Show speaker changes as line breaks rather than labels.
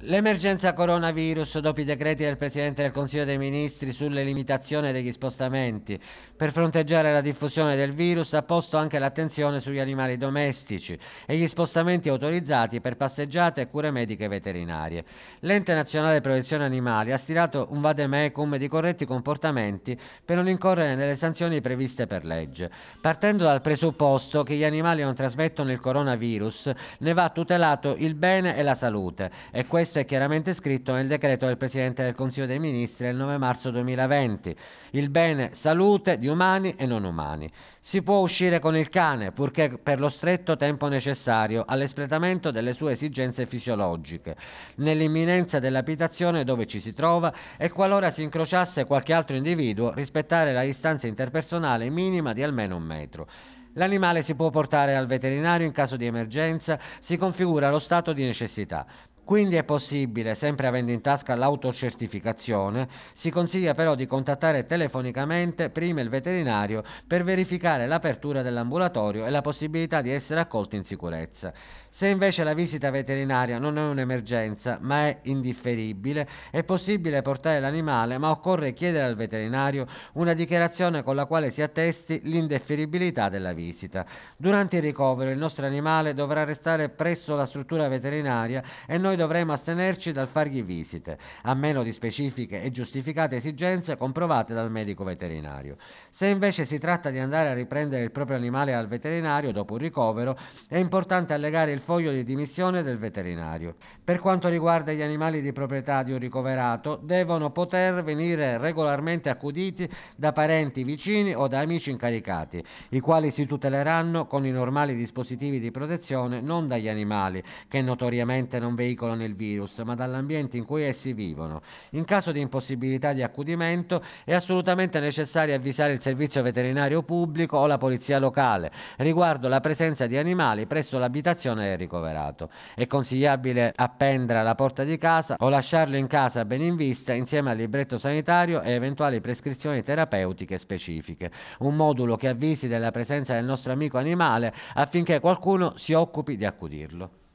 L'emergenza coronavirus dopo i decreti del Presidente del Consiglio dei Ministri sulle limitazioni degli spostamenti per fronteggiare la diffusione del virus ha posto anche l'attenzione sugli animali domestici e gli spostamenti autorizzati per passeggiate e cure mediche veterinarie. L'ente nazionale protezione animali ha stirato un vademecum di corretti comportamenti per non incorrere nelle sanzioni previste per legge. Partendo dal presupposto che gli animali non trasmettono il coronavirus, ne va tutelato il bene e la salute e questo questo è chiaramente scritto nel decreto del Presidente del Consiglio dei Ministri del 9 marzo 2020, il bene salute di umani e non umani. Si può uscire con il cane, purché per lo stretto tempo necessario all'espletamento delle sue esigenze fisiologiche, nell'imminenza dell'abitazione dove ci si trova e qualora si incrociasse qualche altro individuo, rispettare la distanza interpersonale minima di almeno un metro. L'animale si può portare al veterinario in caso di emergenza, si configura lo stato di necessità. Quindi è possibile, sempre avendo in tasca l'autocertificazione, si consiglia però di contattare telefonicamente prima il veterinario per verificare l'apertura dell'ambulatorio e la possibilità di essere accolti in sicurezza. Se invece la visita veterinaria non è un'emergenza ma è indifferibile, è possibile portare l'animale ma occorre chiedere al veterinario una dichiarazione con la quale si attesti l'indefferibilità della visita. Durante il ricovero il nostro animale dovrà restare presso la struttura veterinaria e noi noi dovremo astenerci dal fargli visite, a meno di specifiche e giustificate esigenze comprovate dal medico veterinario. Se invece si tratta di andare a riprendere il proprio animale al veterinario dopo un ricovero, è importante allegare il foglio di dimissione del veterinario. Per quanto riguarda gli animali di proprietà di un ricoverato, devono poter venire regolarmente accuditi da parenti vicini o da amici incaricati, i quali si tuteleranno con i normali dispositivi di protezione non dagli animali, che notoriamente non veicolano circolano il virus, ma dall'ambiente in cui essi vivono. In caso di impossibilità di accudimento è assolutamente necessario avvisare il servizio veterinario pubblico o la polizia locale riguardo la presenza di animali presso l'abitazione del ricoverato. È consigliabile appendere alla porta di casa o lasciarlo in casa ben in vista insieme al libretto sanitario e eventuali prescrizioni terapeutiche specifiche. Un modulo che avvisi della presenza del nostro amico animale affinché qualcuno si occupi di accudirlo.